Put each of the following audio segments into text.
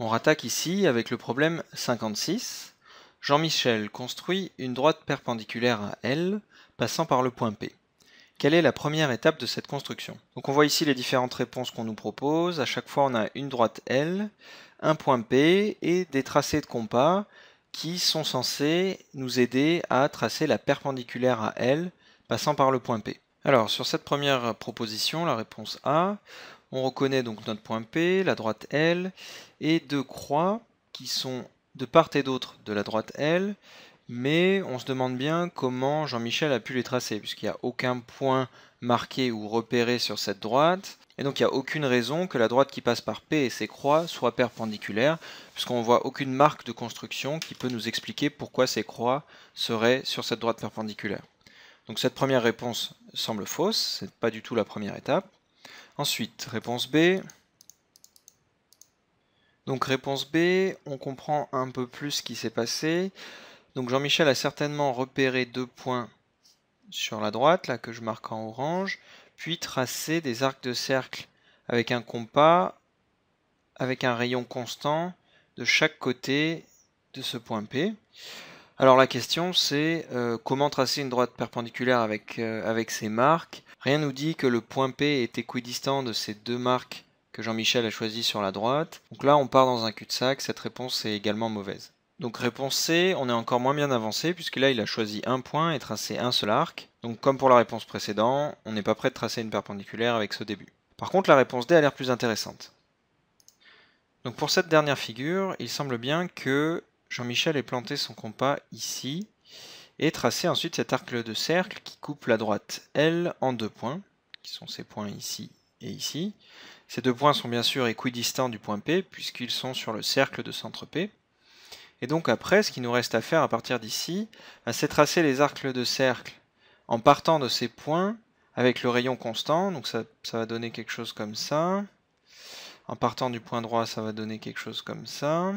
On rattaque ici avec le problème 56. Jean-Michel construit une droite perpendiculaire à L, passant par le point P. Quelle est la première étape de cette construction Donc on voit ici les différentes réponses qu'on nous propose. À chaque fois, on a une droite L, un point P et des tracés de compas qui sont censés nous aider à tracer la perpendiculaire à L passant par le point P. Alors, sur cette première proposition, la réponse A, on reconnaît donc notre point P, la droite L, et deux croix qui sont de part et d'autre de la droite L, mais on se demande bien comment Jean-Michel a pu les tracer, puisqu'il n'y a aucun point marqué ou repéré sur cette droite, et donc il n'y a aucune raison que la droite qui passe par P et ses croix soit perpendiculaire, puisqu'on ne voit aucune marque de construction qui peut nous expliquer pourquoi ces croix seraient sur cette droite perpendiculaire. Donc cette première réponse semble fausse, c'est pas du tout la première étape. Ensuite, réponse B. Donc réponse B, on comprend un peu plus ce qui s'est passé. Donc Jean-Michel a certainement repéré deux points sur la droite, là que je marque en orange, puis tracé des arcs de cercle avec un compas, avec un rayon constant de chaque côté de ce point P. Alors la question c'est euh, comment tracer une droite perpendiculaire avec, euh, avec ces marques Rien nous dit que le point P est équidistant de ces deux marques que Jean-Michel a choisies sur la droite. Donc là on part dans un cul-de-sac, cette réponse est également mauvaise. Donc réponse C, on est encore moins bien avancé puisque là il a choisi un point et tracé un seul arc. Donc comme pour la réponse précédente, on n'est pas prêt de tracer une perpendiculaire avec ce début. Par contre la réponse D a l'air plus intéressante. Donc pour cette dernière figure, il semble bien que Jean-Michel est planté son compas ici et tracé ensuite cet arc de cercle qui coupe la droite L en deux points, qui sont ces points ici et ici. Ces deux points sont bien sûr équidistants du point P puisqu'ils sont sur le cercle de centre P. Et donc après, ce qu'il nous reste à faire à partir d'ici, ben, c'est tracer les arcs de cercle en partant de ces points avec le rayon constant, donc ça, ça va donner quelque chose comme ça. En partant du point droit, ça va donner quelque chose comme ça.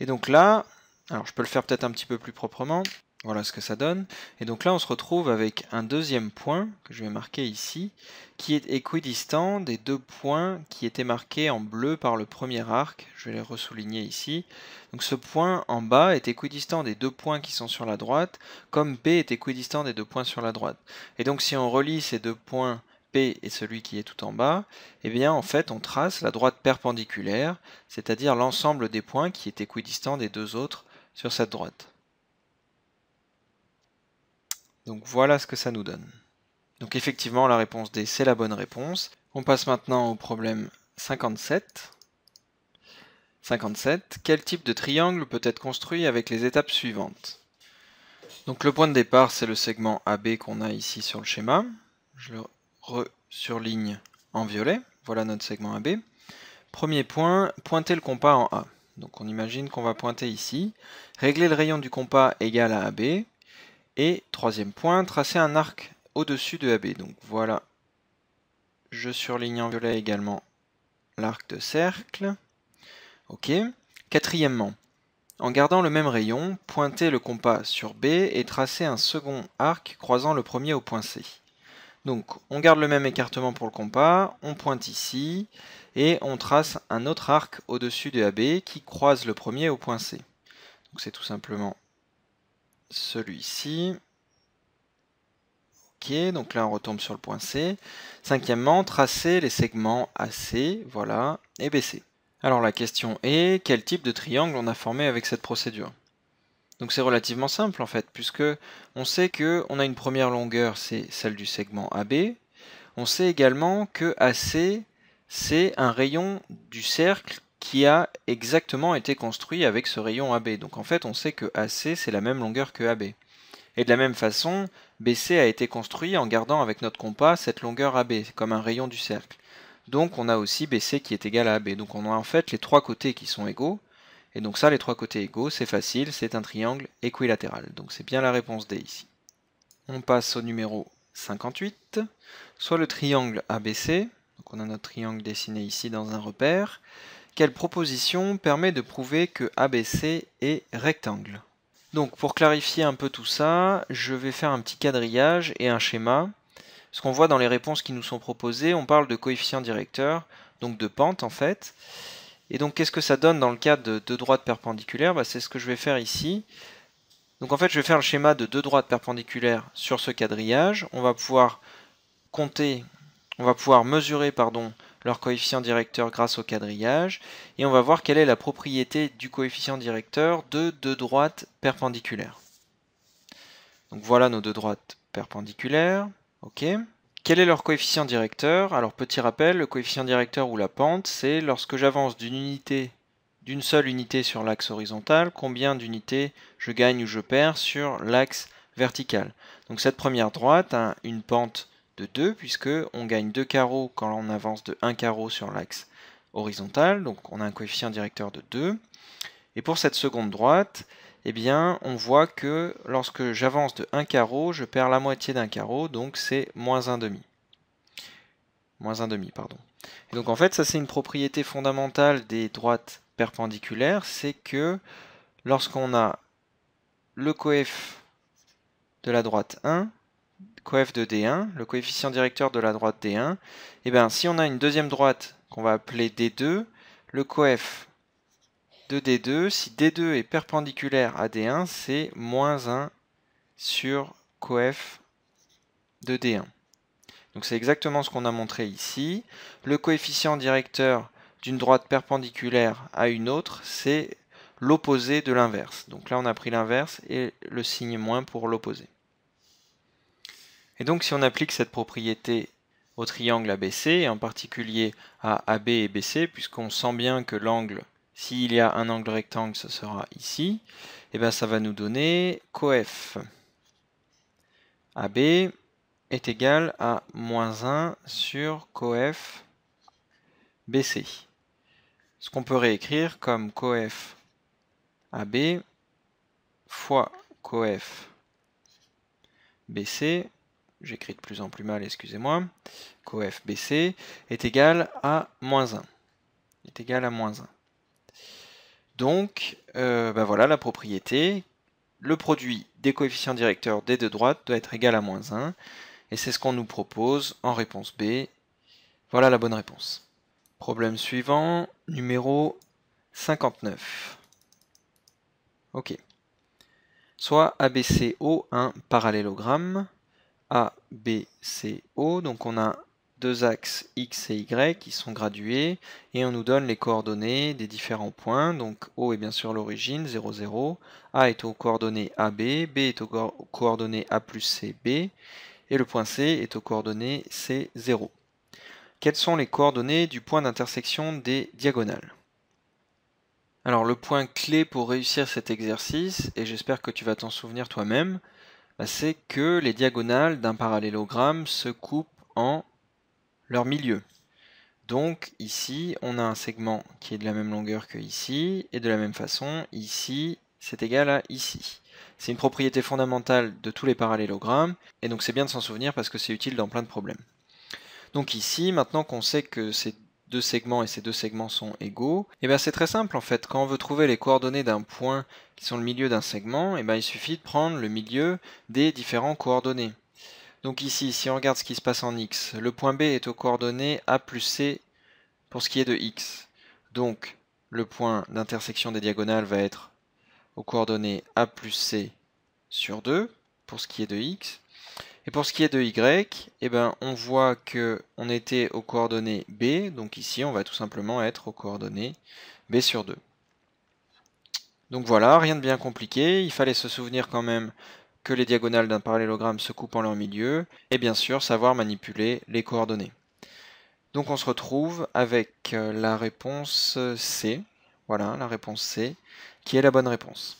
Et donc là, alors je peux le faire peut-être un petit peu plus proprement. Voilà ce que ça donne. Et donc là, on se retrouve avec un deuxième point que je vais marquer ici, qui est équidistant des deux points qui étaient marqués en bleu par le premier arc. Je vais les ressouligner ici. Donc ce point en bas est équidistant des deux points qui sont sur la droite, comme B est équidistant des deux points sur la droite. Et donc si on relie ces deux points et celui qui est tout en bas, eh bien en fait on trace la droite perpendiculaire, c'est-à-dire l'ensemble des points qui est équidistant des deux autres sur cette droite. Donc voilà ce que ça nous donne. Donc effectivement la réponse D c'est la bonne réponse. On passe maintenant au problème 57. 57. Quel type de triangle peut être construit avec les étapes suivantes Donc le point de départ c'est le segment AB qu'on a ici sur le schéma. Je le re-surligne en violet. Voilà notre segment AB. Premier point, pointer le compas en A. Donc on imagine qu'on va pointer ici. Régler le rayon du compas égal à AB. Et troisième point, tracer un arc au-dessus de AB. Donc voilà, je surligne en violet également l'arc de cercle. Ok. Quatrièmement, en gardant le même rayon, pointer le compas sur B et tracer un second arc croisant le premier au point C. Donc on garde le même écartement pour le compas, on pointe ici, et on trace un autre arc au-dessus de AB qui croise le premier au point C. Donc c'est tout simplement celui-ci. Ok, donc là on retombe sur le point C. Cinquièmement, tracer les segments AC, voilà, et BC. Alors la question est, quel type de triangle on a formé avec cette procédure donc c'est relativement simple en fait, puisque on sait qu'on a une première longueur, c'est celle du segment AB. On sait également que AC, c'est un rayon du cercle qui a exactement été construit avec ce rayon AB. Donc en fait, on sait que AC, c'est la même longueur que AB. Et de la même façon, BC a été construit en gardant avec notre compas cette longueur AB, comme un rayon du cercle. Donc on a aussi BC qui est égal à AB. Donc on a en fait les trois côtés qui sont égaux, et donc ça, les trois côtés égaux, c'est facile, c'est un triangle équilatéral. Donc c'est bien la réponse D ici. On passe au numéro 58, soit le triangle ABC, donc on a notre triangle dessiné ici dans un repère. Quelle proposition permet de prouver que ABC est rectangle Donc pour clarifier un peu tout ça, je vais faire un petit quadrillage et un schéma. Ce qu'on voit dans les réponses qui nous sont proposées, on parle de coefficient directeur, donc de pente en fait. Et donc qu'est-ce que ça donne dans le cas de deux droites perpendiculaires bah, C'est ce que je vais faire ici. Donc en fait je vais faire le schéma de deux droites perpendiculaires sur ce quadrillage. On va pouvoir compter, on va pouvoir mesurer pardon, leur coefficient directeur grâce au quadrillage. Et on va voir quelle est la propriété du coefficient directeur de deux droites perpendiculaires. Donc voilà nos deux droites perpendiculaires. OK. Quel est leur coefficient directeur Alors petit rappel, le coefficient directeur ou la pente, c'est lorsque j'avance d'une unité, d'une seule unité sur l'axe horizontal, combien d'unités je gagne ou je perds sur l'axe vertical. Donc cette première droite a une pente de 2 puisque on gagne 2 carreaux quand on avance de 1 carreau sur l'axe horizontal, donc on a un coefficient directeur de 2. Et pour cette seconde droite, eh bien on voit que lorsque j'avance de 1 carreau, je perds la moitié d'un carreau, donc c'est moins 1 demi. Moins 1 demi, pardon. donc en fait, ça c'est une propriété fondamentale des droites perpendiculaires, c'est que lorsqu'on a le coef de la droite 1, coef de D1, le coefficient directeur de la droite D1, et eh bien si on a une deuxième droite qu'on va appeler D2, le coef de D2. Si D2 est perpendiculaire à D1, c'est moins 1 sur coef de D1. Donc c'est exactement ce qu'on a montré ici. Le coefficient directeur d'une droite perpendiculaire à une autre, c'est l'opposé de l'inverse. Donc là, on a pris l'inverse et le signe moins pour l'opposé. Et donc si on applique cette propriété au triangle ABC, et en particulier à AB et BC, puisqu'on sent bien que l'angle s'il y a un angle rectangle, ce sera ici, et eh bien ça va nous donner cof AB est égal à moins 1 sur cof BC. Ce qu'on peut réécrire comme cof AB fois cof BC, j'écris de plus en plus mal, excusez-moi, cof BC est égal à 1. Est égal à moins 1. Donc, euh, bah voilà la propriété. Le produit des coefficients directeurs des deux droites doit être égal à moins 1. Et c'est ce qu'on nous propose en réponse B. Voilà la bonne réponse. Problème suivant, numéro 59. Ok. Soit ABCO un parallélogramme. ABCO, donc on a deux axes x et y qui sont gradués et on nous donne les coordonnées des différents points. Donc O est bien sûr l'origine, 0, 0. A est aux coordonnées AB, B est aux coordonnées A plus C, B et le point C est aux coordonnées C, 0. Quelles sont les coordonnées du point d'intersection des diagonales Alors le point clé pour réussir cet exercice, et j'espère que tu vas t'en souvenir toi-même, bah, c'est que les diagonales d'un parallélogramme se coupent en leur milieu. Donc ici, on a un segment qui est de la même longueur que ici, et de la même façon, ici, c'est égal à ici. C'est une propriété fondamentale de tous les parallélogrammes, et donc c'est bien de s'en souvenir parce que c'est utile dans plein de problèmes. Donc ici, maintenant qu'on sait que ces deux segments et ces deux segments sont égaux, et eh bien c'est très simple en fait, quand on veut trouver les coordonnées d'un point qui sont le milieu d'un segment, et eh bien il suffit de prendre le milieu des différents coordonnées. Donc ici, si on regarde ce qui se passe en x, le point B est aux coordonnées a plus c pour ce qui est de x. Donc le point d'intersection des diagonales va être aux coordonnées a plus c sur 2 pour ce qui est de x. Et pour ce qui est de y, eh ben, on voit que on était aux coordonnées b, donc ici on va tout simplement être aux coordonnées b sur 2. Donc voilà, rien de bien compliqué, il fallait se souvenir quand même que les diagonales d'un parallélogramme se coupent en leur milieu, et bien sûr savoir manipuler les coordonnées. Donc on se retrouve avec euh, la réponse euh, C, voilà la réponse C, qui est la bonne réponse.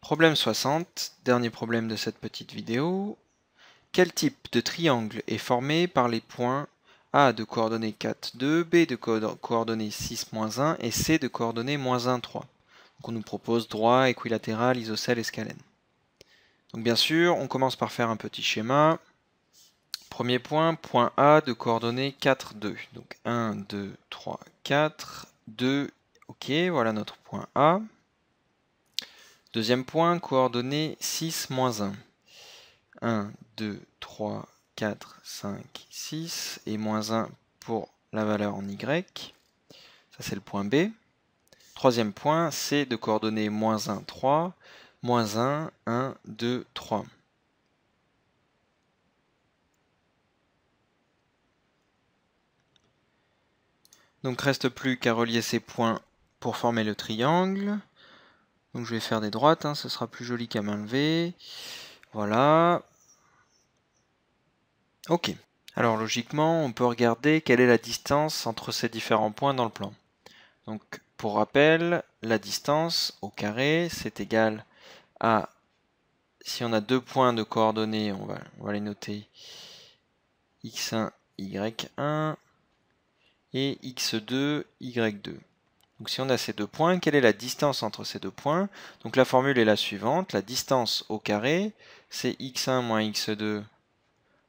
Problème 60, dernier problème de cette petite vidéo. Quel type de triangle est formé par les points A de coordonnées 4, 2, B de coordonnées 6, 1 et C de coordonnées moins 1, 3 donc on nous propose droit, équilatéral, isocèle escalène. Donc bien sûr, on commence par faire un petit schéma. Premier point, point A de coordonnées 4, 2. Donc 1, 2, 3, 4, 2, ok, voilà notre point A. Deuxième point, coordonnées 6, moins 1. 1, 2, 3, 4, 5, 6, et moins 1 pour la valeur en Y. Ça c'est le point B. Troisième point, c'est de coordonner moins 1, 3, moins 1, 1, 2, 3. Donc reste plus qu'à relier ces points pour former le triangle. Donc je vais faire des droites, hein, ce sera plus joli qu'à main Voilà. Ok. Alors logiquement, on peut regarder quelle est la distance entre ces différents points dans le plan. Donc pour rappel, la distance au carré, c'est égal à, si on a deux points de coordonnées, on va, les noter x1, y1 et x2, y2. Donc si on a ces deux points, quelle est la distance entre ces deux points Donc la formule est la suivante, la distance au carré, c'est x1 moins x2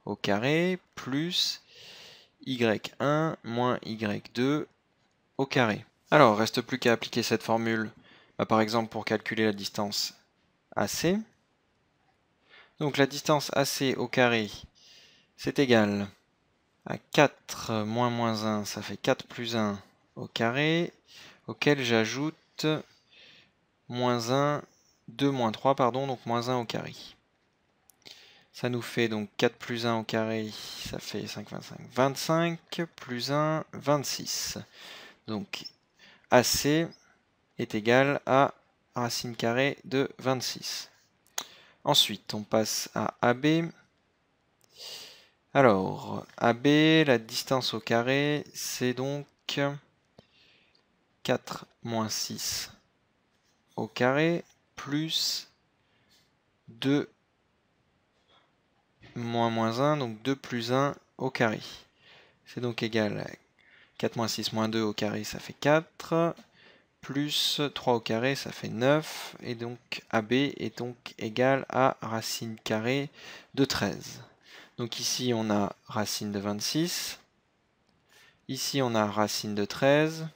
au carré plus y1 moins y2 au carré. Alors, reste plus qu'à appliquer cette formule, bah, par exemple pour calculer la distance AC. Donc la distance AC au carré, c'est égal à 4 moins moins 1, ça fait 4 plus 1 au carré, auquel j'ajoute moins 1, 2 moins 3, pardon, donc moins 1 au carré. Ça nous fait donc 4 plus 1 au carré, ça fait 5, 25. 25 plus 1, 26. Donc AC est égal à racine carrée de 26. Ensuite, on passe à AB. Alors, AB, la distance au carré, c'est donc 4 moins 6 au carré plus 2 moins moins 1, donc 2 plus 1 au carré. C'est donc égal à 4 moins 6 moins 2 au carré, ça fait 4. Plus 3 au carré, ça fait 9. Et donc AB est donc égal à racine carrée de 13. Donc ici, on a racine de 26. Ici, on a racine de 13.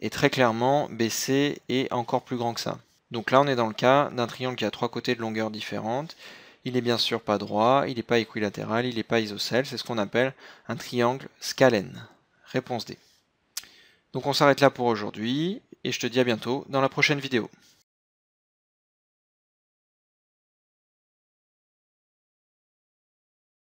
Et très clairement, BC est encore plus grand que ça. Donc là, on est dans le cas d'un triangle qui a trois côtés de longueur différentes. Il n'est bien sûr pas droit, il n'est pas équilatéral, il n'est pas isocèle. C'est ce qu'on appelle un triangle scalène. Réponse D. Donc on s'arrête là pour aujourd'hui et je te dis à bientôt dans la prochaine vidéo.